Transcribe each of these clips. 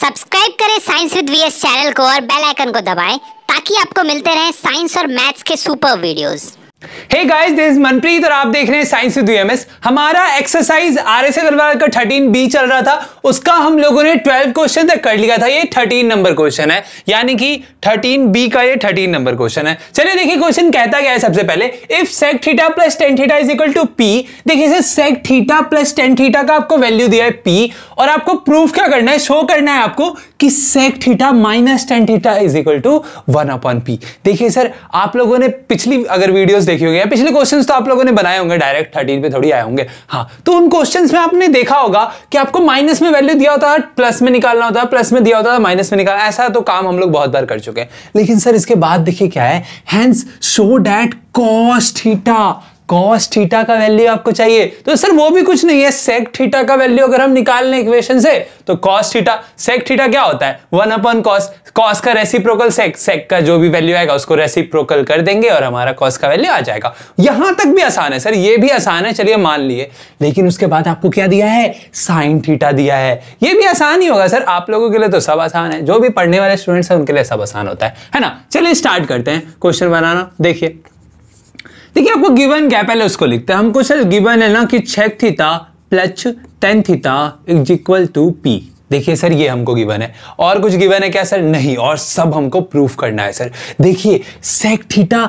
subscribe करें science with VS channel को और बेल आइकन को दबाएं ताकि आपको मिलते रहें साइंस और मैथ्स के super videos hey guys this Manpreet और आप देख रहे हैं साइंस विद यूएमएस हमारा एक्सरसाइज आरएसएस अलवार का बी चल रहा था उसका हम लोगों ने 12 क्वेश्चन तक कर लिया था ये 13 नंबर क्वेश्चन है यानी कि बी का ये 13 नंबर क्वेश्चन है चलिए देखिए क्वेश्चन कहता क्या है सबसे पहले if sec theta plus tan theta is equal to P देखिए इसे sec theta plus tan theta का आपको वैल्यू दिया है पी और आपको प्रूफ क्या करना है शो करना है आपको कि sec theta minus tan theta is equal to one upon P देखिए सर आप लोगों ने पिछली अगर वीडियोज देखी होगी पिछले क्वेश्चन तो आप लोगों ने बनाए होंगे डायरेक्ट थर्टीन पे थोड़ी आए होंगे हाँ तो उन क्वेश्चन में आपने देखा होगा कि आपको माइनस में वैल्यू दिया होता है प्लस में निकालना होता है प्लस में दिया होता है माइनस में निकालना ऐसा तो काम हम लोग बहुत बार कर चुके हैं लेकिन सर इसके बाद देखिए क्या है hence show that cost cos theta का वैल्यू आपको चाहिए तो सर वो भी कुछ नहीं है सेक थीटा का वैल्यू अगर हम निकाल लें इक्वेशन से तो कॉस थीटा सेक थीटा क्या होता है वन अपॉन कॉस कॉस का रेसिप्रोकल सेक सेक का जो भी वैल्यू आएगा उसको रेसिप्रोकल कर देंगे और हमारा कॉस का वैल्यू आ जाएगा यहां तक भी आसान है सर ये भी आसान है चलिए मान लिए लेकिन उसके बाद आपको क्या दिया है साइन थीटा दिया है ये भी आसान ही होगा सर आप लोगों के लिए तो सब आसान है जो भी पढ़ने वाले स्टूडेंट्स हैं उनके लिए सब आसान होता है है ना चलिए स्टार्ट करते हैं क्वेश्चन बनाना देखिए देखिए आपको गिवन क्या पहले उसको लिखते हैं हमको सर गिवन है ना कि sec theta plus tan theta is equal to P देखिए सर ये हमको गिवन है और कुछ गिवन है क्या सर नहीं और सब हमको प्रूफ करना है सर देखिए sec theta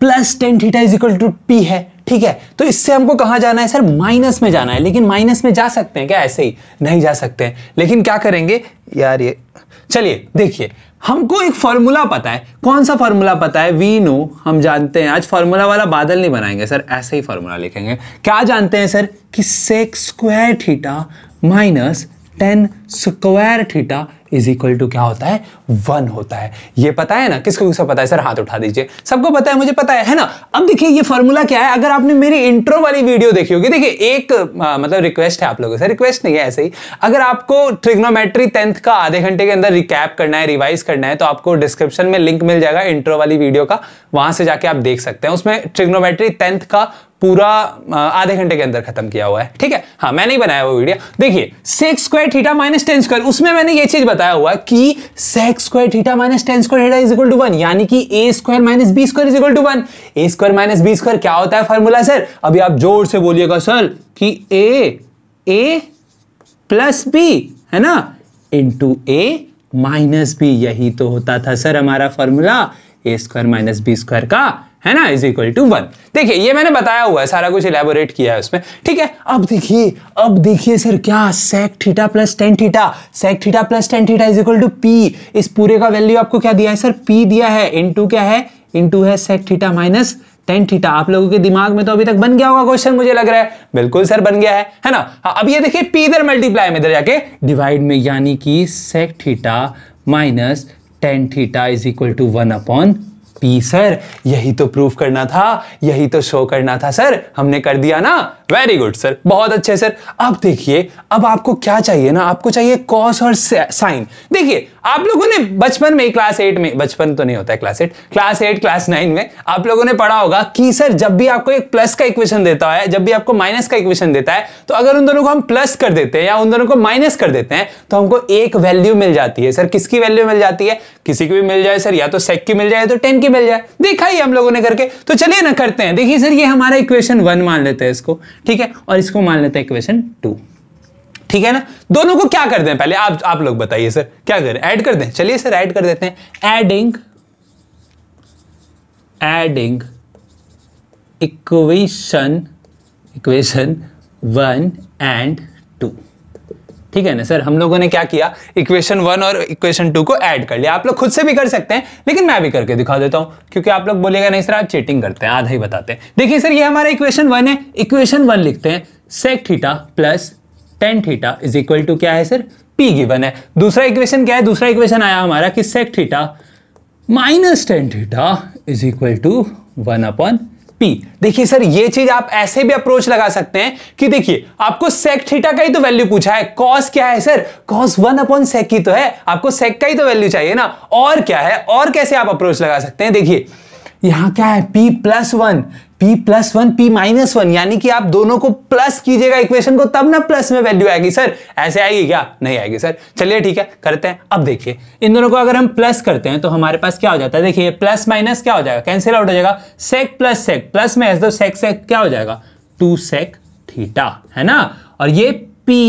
plus tan theta is equal to P है ठीक है तो इससे हमको कहां जाना है सर माइनस में जाना है लेकिन माइनस में जा सकते हैं क्या ऐसे ही नहीं जा सकते हैं लेकिन क्या करेंगे यार ये चलिए देखिए हमको एक फॉर्मूला पता है कौन सा फॉर्मूला पता है वी नो हम जानते हैं आज फॉर्मूला वाला बादल नहीं बनाएंगे सर ऐसे ही फॉर्मूला लिखेंगे क्या जानते हैं सर कि sec square theta minus tan square theta is equal to क्या होता है वन होता है ये पता है ना किसको किसको पता है सर हाथ उठा दीजिए सबको पता है मुझे पता है है ना अब देखिए ये फॉर्मूला क्या है अगर आपने मेरी इंट्रो वाली वीडियो देखी होगी देखिए एक आ, मतलब रिक्वेस्ट है आप लोगों से रिक्वेस्ट नहीं है ऐसे ही अगर आपको ट्रिग्नोमेट्री टेंथ का आधे घंटे के अंदर रिकैप करना है रिवाइज करना है तो आपको डिस्क्रिप्शन में लिंक मिल जाएगा इंट्रो वाली वीडियो का वहां से जाके आप देख सकते हैं उसमें ट्रिग्नोमेट्री टेंथ का पूरा आधे घंटे के अंदर खत्म किया हुआ है ठीक है हाँ मैंने ही बनाया वो वीडियो देखिए sec square theta minus tan square उसमें मैंने ये चीज बताई बताया हुआ कि sec square theta minus tan square theta is equal to one यानी कि A square minus B square is equal to one A square minus B square क्या होता है फॉर्मूला सर अभी आप जोर से बोलिएगा सर कि ए ए प्लस बी है ना इंटू ए माइनस बी यही तो होता था सर हमारा formula A square minus B square का है ना इज इक्वल टू वन देखिए ये मैंने बताया हुआ है सारा कुछ इलेबोरेट किया है उसमें ठीक है अब देखिए अब देखिए सर क्या sec theta plus tan theta sec theta plus tan theta is equal to P इस पूरे का वैल्यू आपको क्या दिया है सर पी दिया है इनटू क्या है इनटू है sec theta minus tan theta आप लोगों के दिमाग में तो अभी तक बन गया होगा क्वेश्चन मुझे लग रहा है बिल्कुल सर बन गया है है ना हाँ, अब ये देखिए पी इधर मल्टीप्लाई में इधर जाके डिवाइड में यानी कि sec theta minus tan theta is equal to one upon P sir यही तो प्रूफ करना था यही तो शो करना था सर हमने कर दिया ना वेरी गुड सर बहुत अच्छे सर अब देखिए अब आपको क्या चाहिए ना आपको चाहिए कॉस और साइन देखिए आप लोगों ने बचपन में क्लास एट में बचपन तो नहीं होता है class eight class eight class nine में आप लोगों ने पढ़ा होगा कि सर जब भी आपको एक प्लस का इक्वेशन देता है जब भी आपको माइनस का इक्वेशन देता है तो अगर उन दोनों को हम प्लस कर देते हैं या उन दोनों को माइनस कर देते हैं तो हमको एक वैल्यू मिल जाती है सर किसकी वैल्यू मिल जाती है किसी की भी मिल जाए सर या तो सेक की मिल जाए तो टेन की मिल जाए देखा ही हम लोगों ने करके तो चलिए ना करते हैं देखिए सर ये हमारा इक्वेशन वन मान लेते हैं इसको ठीक है और इसको मान लेते हैं इक्वेशन टू ठीक है ना दोनों को क्या कर दें पहले आप आप लोग बताइए सर क्या करें ऐड कर दें चलिए सर ऐड कर देते हैं adding adding equation equation one and ठीक है ना सर हम लोगों ने क्या किया इक्वेशन वन और इक्वेशन टू को ऐड कर लिया आप लोग खुद से भी कर सकते हैं लेकिन मैं भी करके दिखा देता हूं क्योंकि आप लोग बोलेगा नहीं सर आप चीटिंग करते हैं आधा ही बताते हैं देखिए सर ये हमारा इक्वेशन वन है इक्वेशन वन लिखते हैं sec theta plus tan theta is equal to क्या है सर पी गिवन है दूसरा इक्वेशन क्या है दूसरा इक्वेशन आया हमारा कि sec theta minus tan theta is equal to one upon P देखिए सर ये चीज आप ऐसे भी अप्रोच लगा सकते हैं कि देखिए आपको सेक थीटा का ही तो वैल्यू पूछा है कॉस क्या है sir cos one upon sec की तो है आपको सेक का ही तो वैल्यू चाहिए ना और क्या है और कैसे आप अप्रोच लगा सकते हैं देखिए यहां क्या है p plus one p plus one P minus one यानी कि आप दोनों को प्लस कीजिएगा इक्वेशन को तब ना प्लस में वैल्यू आएगी सर ऐसे आएगी क्या नहीं आएगी सर चलिए ठीक है करते हैं अब देखिए इन दोनों को अगर हम प्लस करते हैं तो हमारे पास क्या हो जाता है देखिए प्लस माइनस क्या हो जाएगा कैंसिल आउट हो जाएगा सेक प्लस सेक प्लस में ऐसे दो सेक सेक क्या हो जाएगा टू सेक थीटा है ना और ये P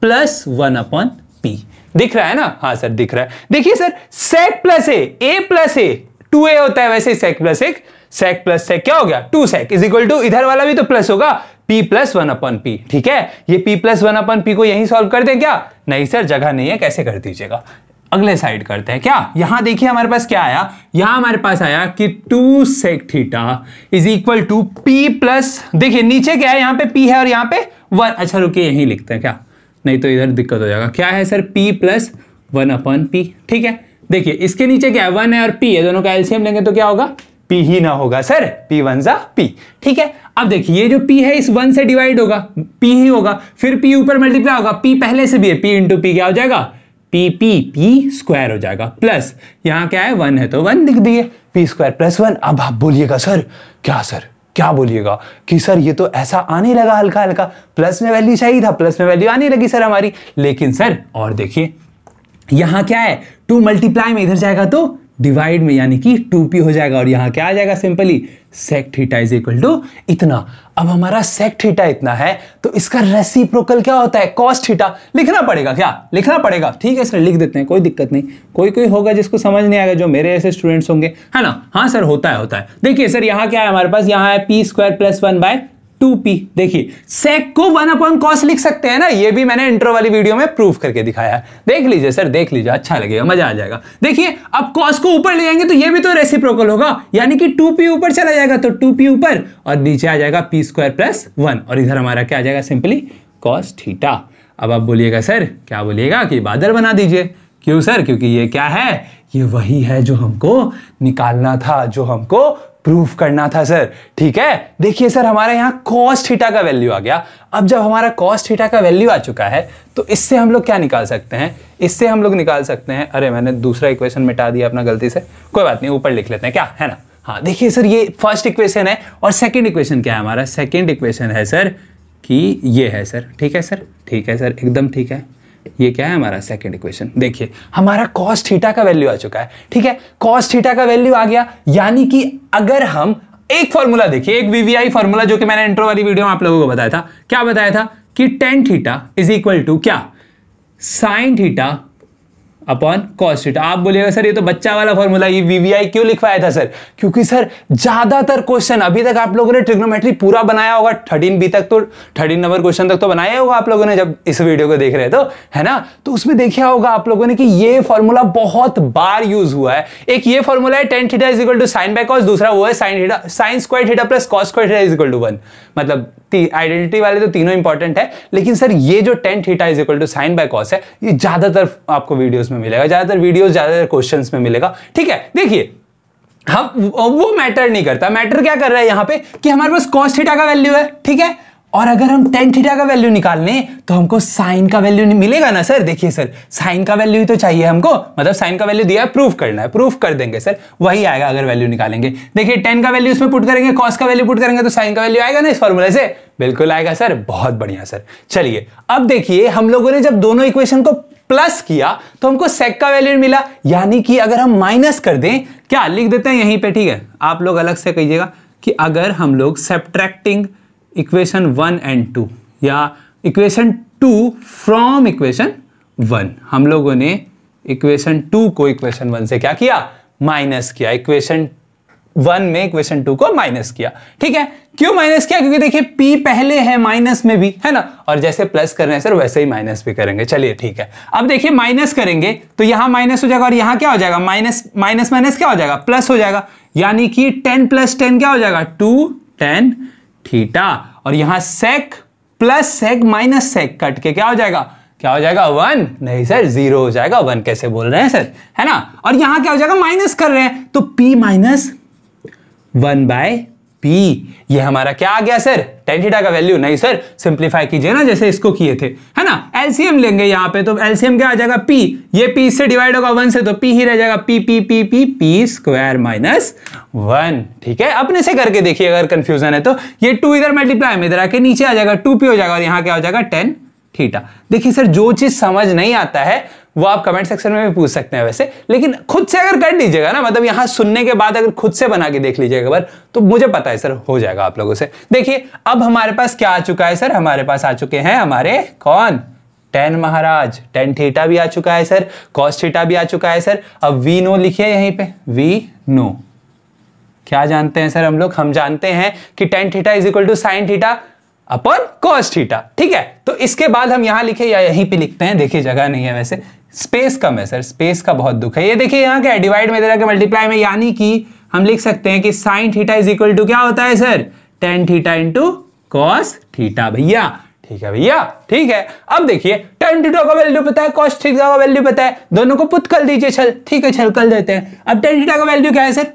plus one upon P दिख रहा है ना हाँ सर दिख रहा है देखिए sir sec plus A plus A two A होता है वैसे सेक प्लस एक सेक प्लस सेक क्या हो गया two sec is equal to इधर वाला भी तो प्लस होगा p plus one upon P ठीक है ये p plus one upon P को यही सॉल्व कर दें क्या नहीं सर जगह नहीं है कैसे कर दीजिएगा अगले साइड करते हैं क्या यहां देखिए हमारे पास क्या आया यहां हमारे पास आया कि two sec theta is equal to P plus देखिए नीचे क्या है यहां पे p है और यहां पे वन अच्छा रुकिए यही लिखते हैं क्या नहीं तो इधर दिक्कत हो जाएगा क्या है sir p plus one upon P ठीक है देखिए इसके नीचे क्या है वन है और पी है दोनों का एल्सियम लेंगे तो क्या होगा पी ही ना होगा सर पी वन जा पी ठीक है अब देखिए ये जो पी है इस वन से डिवाइड होगा पी ही होगा फिर पी ऊपर मल्टीप्लाई होगा पी पहले से भी है पी इंटू पी क्या हो जाएगा पी पी पी स्क्वायर हो जाएगा प्लस यहाँ क्या है वन है तो वन दिख दिए पी स्क्वायर प्लस वन अब आप बोलिएगा सर क्या सर क्या बोलिएगा कि सर ये तो ऐसा आने लगा हल्का हल्का प्लस में वैल्यू चाहिए था प्लस में वैल्यू आने लगी सर हमारी लेकिन सर और देखिए यहां क्या है टू मल्टीप्लाई में इधर जाएगा तो डिवाइड में यानी कि टू पी हो जाएगा और यहां क्या आ जाएगा simply sec theta is equal to इतना अब हमारा सेक थीटा इतना है तो इसका रेसिप्रोकल क्या होता है कॉस्ट थीटा लिखना पड़ेगा क्या लिखना पड़ेगा ठीक है सर लिख देते हैं कोई दिक्कत नहीं कोई कोई होगा जिसको समझ नहीं आएगा जो मेरे ऐसे स्टूडेंट्स होंगे है ना हाँ सर होता है होता है देखिए सर यहाँ क्या है हमारे पास यहाँ है P square plus one by two P देखिए सेक को वन अपॉन कॉस लिख सकते हैं ना ये भी मैंने इंट्रो वाली वीडियो में प्रूफ करके दिखाया है देख लीजिए सर देख लीजिए अच्छा लगेगा मजा आ जाएगा देखिए अब कॉस को ऊपर ले जाएंगे तो ये भी तो रेसिप्रोकल होगा यानी कि टू पी ऊपर चला जाएगा तो टू पी ऊपर और नीचे आ जाएगा पी स्क्वायर प्लस वन और इधर हमारा क्या आ जाएगा सिंपली कॉस थीटा अब आप बोलिएगा सर क्या बोलिएगा कि बादल बना दीजिए क्यों सर क्योंकि ये क्या है ये वही है जो हमको निकालना था जो हमको प्रूफ करना था सर ठीक है देखिए सर हमारे यहाँ कॉस्ट हीटा का वैल्यू आ गया अब जब हमारा कॉस्ट हीटा का वैल्यू आ चुका है तो इससे हम लोग क्या निकाल सकते हैं इससे हम लोग निकाल सकते हैं अरे मैंने दूसरा इक्वेशन मिटा दिया अपना गलती से कोई बात नहीं ऊपर लिख लेते हैं क्या है ना हाँ देखिए सर ये फर्स्ट इक्वेशन है और सेकेंड इक्वेशन क्या है हमारा सेकेंड इक्वेशन है सर कि ये है सर ठीक है सर ठीक है सर एकदम ठीक है ये क्या है हमारा सेकंड इक्वेशन देखिए हमारा कॉस थीटा का वैल्यू आ चुका है ठीक है कॉस थीटा का वैल्यू आ गया यानी कि अगर हम एक फॉर्मूला देखिए एक वीवीआई फॉर्मूला जो कि मैंने इंट्रो वाली वीडियो में आप लोगों को बताया था क्या बताया था कि tan theta is equal to क्या sine theta upon cos theta आप बोलिएगा सर ये तो बच्चा वाला फॉर्मूला ये वीवीआई क्यों लिखवाया था सर क्योंकि सर ज्यादातर क्वेश्चन अभी तक आप लोगों ने ट्रिग्नोमेट्री पूरा बनाया होगा थर्टीन बी तक तो थर्टीन नंबर क्वेश्चन तक तो बनाया होगा आप लोगों ने जब इस वीडियो को देख रहे तो है ना तो उसमें देखा होगा आप लोगों ने कि ये फॉर्मूला बहुत बार यूज हुआ है एक ये फॉर्मूला है tan theta is equal to sine by cos दूसरा वो है sine theta sine square theta plus cos square theta is equal to one मतलब आइडेंटिटी वाले तो तीनों इंपॉर्टेंट है लेकिन सर ये जो tan theta is equal to sine by cos है ये ज्यादातर आपको वीडियोस में मिलेगा ज्यादातर वीडियोस ज्यादातर क्वेश्चंस में मिलेगा ठीक है देखिए हम वो मैटर नहीं करता मैटर क्या कर रहा है यहाँ पे कि हमारे पास कॉस थीटा का वैल्यू है ठीक है और अगर हम टेन थीटा का वैल्यू निकाल लें तो हमको साइन का वैल्यू मिलेगा ना सर देखिए सर साइन का वैल्यू ही तो चाहिए हमको मतलब साइन का वैल्यू दिया है प्रूफ करना है प्रूफ कर देंगे सर वही आएगा अगर वैल्यू निकालेंगे देखिए टेन का वैल्यू इसमें पुट करेंगे कॉस का वैल्यू पुट करेंगे तो साइन का वैल्यू आएगा ना इस फॉर्मूले से बिल्कुल आएगा सर बहुत बढ़िया सर चलिए अब देखिए हम लोगों ने जब दोनों इक्वेशन को प्लस किया तो हमको सेक का वैल्यू मिला यानी कि अगर हम माइनस कर दें क्या लिख देते हैं यहीं पर ठीक है आप लोग अलग से कहिएगा कि अगर हम लोग subtracting equation one and two या equation two from equation one हम लोगों ने इक्वेशन टू को इक्वेशन वन से क्या किया माइनस किया इक्वेशन वन में इक्वेशन टू को माइनस किया ठीक है क्यों माइनस किया क्योंकि देखिए p पहले है माइनस में भी है ना और जैसे प्लस कर रहे हैं सर वैसे ही माइनस भी करेंगे चलिए ठीक है अब देखिए माइनस करेंगे तो यहां माइनस हो जाएगा और यहां क्या हो जाएगा माइनस माइनस माइनस क्या हो जाएगा प्लस हो जाएगा यानी कि टेन प्लस टेन क्या हो जाएगा टू टेन थीटा और यहां sec plus sec minus sec cut के क्या हो जाएगा क्या हो जाएगा वन नहीं सर जीरो हो जाएगा वन कैसे बोल रहे हैं सर है ना और यहां क्या हो जाएगा माइनस कर रहे हैं तो P minus one by P ये हमारा क्या आ गया सर टेन थीटा का वैल्यू नहीं सर सिंप्लीफाई कीजिए ना जैसे इसको किए थे है ना एलसीएम लेंगे यहाँ पे तो एलसीएम क्या आ जाएगा पी ये पी से डिवाइड होगा वन से तो पी ही रह जाएगा P P P P P square minus one ठीक है अपने से करके देखिए अगर कंफ्यूजन है तो ये टू इधर मल्टीप्लाई में इधर आके नीचे आ जाएगा टू पी हो जाएगा और यहाँ क्या हो जाएगा टेन थीटा देखिए सर जो चीज समझ नहीं आता है वो आप कमेंट सेक्शन में भी पूछ सकते हैं वैसे लेकिन खुद से अगर कर लीजिएगा ना मतलब यहां सुनने के बाद अगर खुद से बना के देख लीजिएगा बार तो मुझे पता है सर हो जाएगा आप लोगों से देखिए अब हमारे पास क्या आ चुका है सर हमारे पास आ चुके हैं हमारे कौन टेन महाराज टेन थीटा भी आ चुका है सर कॉस थीटा भी आ चुका है सर अब वी नो लिखिए यहीं पे वी नो क्या जानते हैं सर हम लोग हम जानते हैं कि tan theta is equal to sine theta upon cos theta ठीक है तो इसके बाद हम यहां लिखे या यहीं पे लिखते हैं देखिए जगह नहीं है वैसे स्पेस कम है सर स्पेस का बहुत दुख है ये देखिए यहाँ क्या डिवाइड में दे रहा मल्टीप्लाई में यानी कि हम लिख सकते हैं कि sine theta is equal to क्या होता है sir tan theta into cos theta भैया ठीक है भैया ठीक है अब देखिए टेन थीटा का वैल्यू पता है कॉस थीटा का वैल्यू पता है दोनों को पुत कर दीजिए छल ठीक है छल कर देते हैं अब टेन थीटा का वैल्यू क्या है sir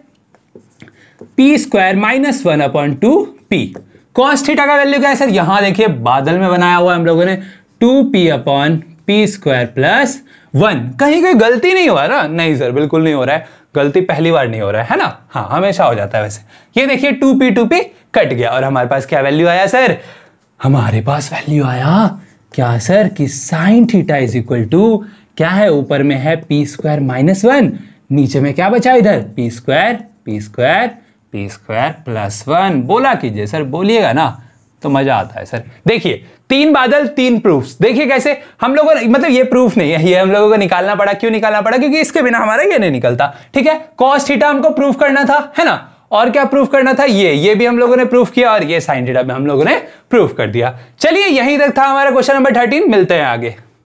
P square minus one upon two P cos theta का वैल्यू क्या है सर यहां देखिए बादल में बनाया हुआ हम लोगों ने two P upon P square plus one कहीं कोई गलती नहीं हो रहा नहीं सर बिल्कुल नहीं हो रहा है गलती पहली बार नहीं हो रहा है है ना हाँ हमेशा हो जाता है वैसे ये देखिए two P two P cut गया और हमारे पास क्या वैल्यू आया सर हमारे पास वैल्यू आया क्या सर कि sine theta is equal to क्या है ऊपर में है पी स्क्वायर माइनस वन नीचे में क्या बचा इधर P square P square P square plus one बोला कीजिए सर बोलिएगा ना तो मजा आता है सर देखिए तीन बादल तीन प्रूफ्स देखिए कैसे हम लोगों ने मतलब ये प्रूफ नहीं है ये हम लोगों को निकालना पड़ा क्यों निकालना पड़ा क्योंकि इसके बिना हमारा ये नहीं निकलता ठीक है कॉस्ट थीटा हमको प्रूफ करना था है ना और क्या प्रूफ करना था ये ये भी हम लोगों ने प्रूफ किया और ये साइन थीटा भी हम लोगों ने प्रूफ कर दिया चलिए यहीं तक था हमारा क्वेश्चन नंबर थर्टीन मिलते हैं आगे